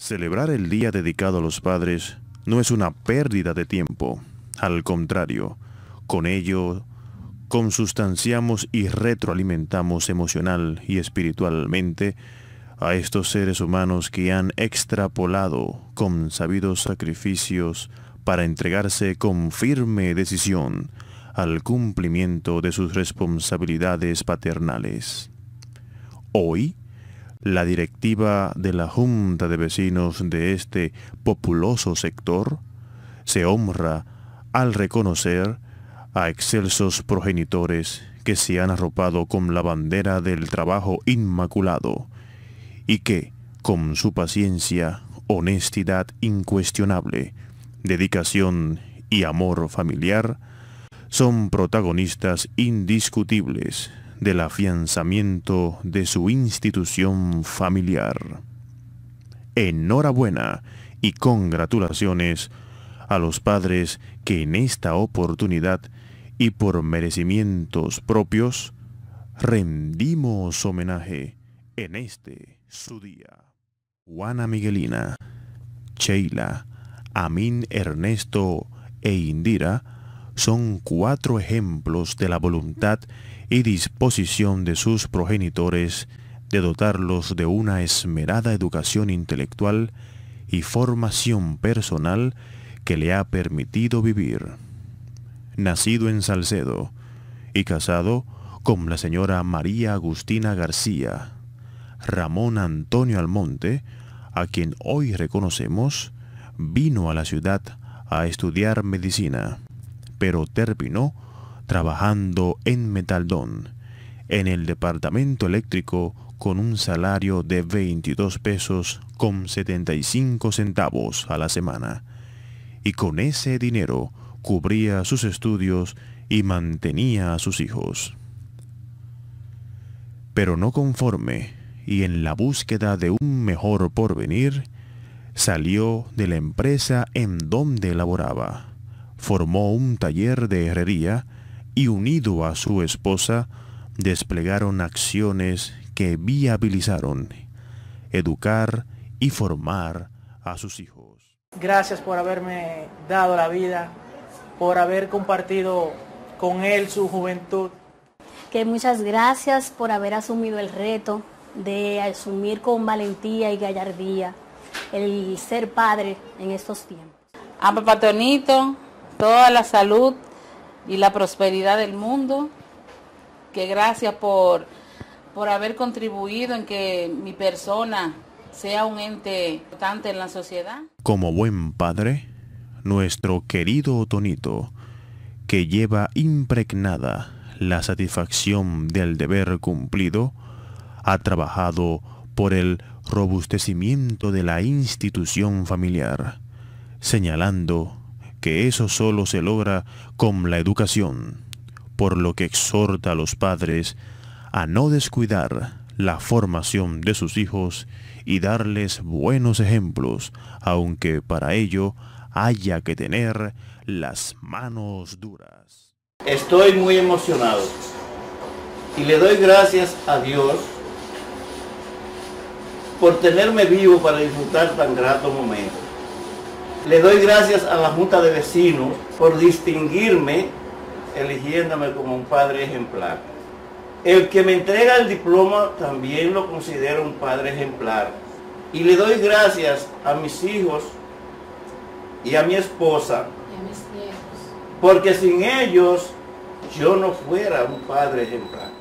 Celebrar el día dedicado a los padres no es una pérdida de tiempo, al contrario, con ello consustanciamos y retroalimentamos emocional y espiritualmente a estos seres humanos que han extrapolado con sabidos sacrificios para entregarse con firme decisión al cumplimiento de sus responsabilidades paternales. Hoy, la directiva de la Junta de Vecinos de este populoso sector se honra al reconocer a excelsos progenitores que se han arropado con la bandera del trabajo inmaculado y que, con su paciencia, honestidad incuestionable, dedicación y amor familiar, son protagonistas indiscutibles del afianzamiento de su institución familiar. Enhorabuena y congratulaciones a los padres que en esta oportunidad y por merecimientos propios rendimos homenaje en este su día. Juana Miguelina, Sheila, Amin Ernesto e Indira son cuatro ejemplos de la voluntad y disposición de sus progenitores de dotarlos de una esmerada educación intelectual y formación personal que le ha permitido vivir. Nacido en Salcedo y casado con la señora María Agustina García, Ramón Antonio Almonte, a quien hoy reconocemos, vino a la ciudad a estudiar medicina pero terminó trabajando en Metaldón, en el departamento eléctrico con un salario de 22 pesos con 75 centavos a la semana. Y con ese dinero cubría sus estudios y mantenía a sus hijos. Pero no conforme, y en la búsqueda de un mejor porvenir, salió de la empresa en donde laboraba formó un taller de herrería y unido a su esposa desplegaron acciones que viabilizaron educar y formar a sus hijos. Gracias por haberme dado la vida, por haber compartido con él su juventud. Que muchas gracias por haber asumido el reto de asumir con valentía y gallardía el ser padre en estos tiempos. A ah, pues, Papá toda la salud y la prosperidad del mundo. Que gracias por, por haber contribuido en que mi persona sea un ente importante en la sociedad. Como buen padre, nuestro querido Otonito, que lleva impregnada la satisfacción del deber cumplido, ha trabajado por el robustecimiento de la institución familiar, señalando que eso solo se logra con la educación, por lo que exhorta a los padres a no descuidar la formación de sus hijos y darles buenos ejemplos, aunque para ello haya que tener las manos duras. Estoy muy emocionado y le doy gracias a Dios por tenerme vivo para disfrutar tan grato momento. Le doy gracias a la Junta de Vecinos por distinguirme eligiéndome como un padre ejemplar. El que me entrega el diploma también lo considero un padre ejemplar. Y le doy gracias a mis hijos y a mi esposa. porque sin ellos yo no fuera un padre ejemplar.